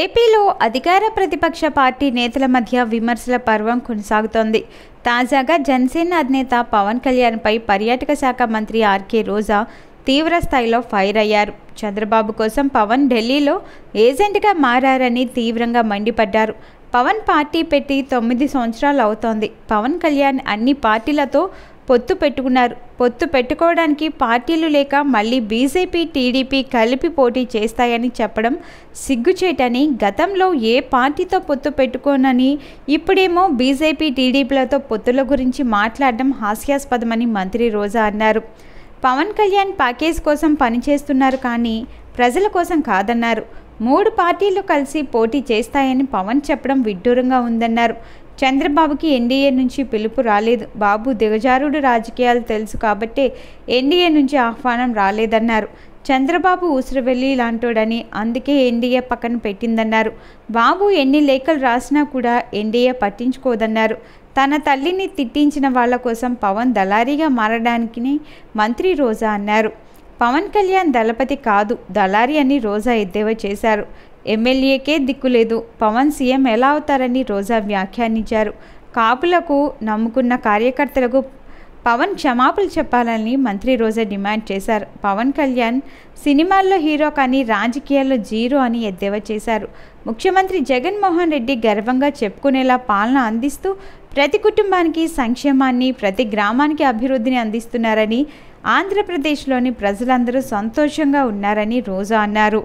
ఏపీలో అధికార ప్రతిపక్ష పార్టీ నేతల మధ్య విమర్శల పర్వం కొనసాగుతోంది తాజాగా జనసేన అధినేత పవన్ కళ్యాణ్పై పర్యాటక శాఖ మంత్రి ఆర్కే రోజా తీవ్ర స్థాయిలో ఫైర్ అయ్యారు చంద్రబాబు కోసం పవన్ ఢిల్లీలో ఏజెంట్గా మారని తీవ్రంగా మండిపడ్డారు పవన్ పార్టీ పెట్టి తొమ్మిది సంవత్సరాలు అవుతోంది పవన్ కళ్యాణ్ అన్ని పార్టీలతో పొత్తు పెట్టుకున్నారు పొత్తు పెట్టుకోవడానికి పార్టీలు లేక మళ్ళీ బీజేపీ టీడీపీ కలిపి పోటీ చేస్తాయని చెప్పడం సిగ్గుచేటని గతంలో ఏ పార్టీతో పొత్తు పెట్టుకోనని ఇప్పుడేమో బీజేపీ టీడీపీలతో పొత్తుల గురించి మాట్లాడడం హాస్యాస్పదమని మంత్రి రోజా అన్నారు పవన్ కళ్యాణ్ ప్యాకేజ్ కోసం పనిచేస్తున్నారు కానీ ప్రజల కోసం కాదన్నారు మూడు పార్టీలు కలిసి పోటీ చేస్తాయని పవన్ చెప్పడం విడ్డూరంగా ఉందన్నారు చంద్రబాబుకి ఎన్డీఏ నుంచి పిలుపు రాలేదు బాబు దిగజారుడు రాజకీయాలు తెలుసు కాబట్టే ఎన్డీఏ నుంచి ఆహ్వానం రాలేదన్నారు చంద్రబాబు వెళ్ళి లాంటోడని అందుకే ఎన్డీఏ పక్కన పెట్టిందన్నారు బాబు ఎన్ని లేఖలు రాసినా కూడా ఎన్డీఏ పట్టించుకోదన్నారు తన తల్లిని తిట్టించిన వాళ్ళ కోసం పవన్ దళారీగా మారడానికి మంత్రి రోజా అన్నారు పవన్ కళ్యాణ్ దళపతి కాదు దళారి అని రోజా ఎద్దేవా చేశారు ఎమ్మెల్యేకే దిక్కులేదు పవన్ సీఎం ఎలా అవుతారని రోజా వ్యాఖ్యానించారు కాపులకు నమ్ముకున్న కార్యకర్తలకు పవన్ క్షమాపులు చెప్పాలని మంత్రి రోజా డిమాండ్ చేశారు పవన్ కళ్యాణ్ సినిమాల్లో హీరో కానీ రాజకీయాల్లో జీరో అని ఎద్దేవా చేశారు ముఖ్యమంత్రి జగన్మోహన్ రెడ్డి గర్వంగా చెప్పుకునేలా పాలన అందిస్తూ ప్రతి కుటుంబానికి సంక్షేమాన్ని ప్రతి గ్రామానికి అభివృద్ధిని అందిస్తున్నారని ఆంధ్రప్రదేశ్లోని ప్రజలందరూ సంతోషంగా ఉన్నారని రోజా అన్నారు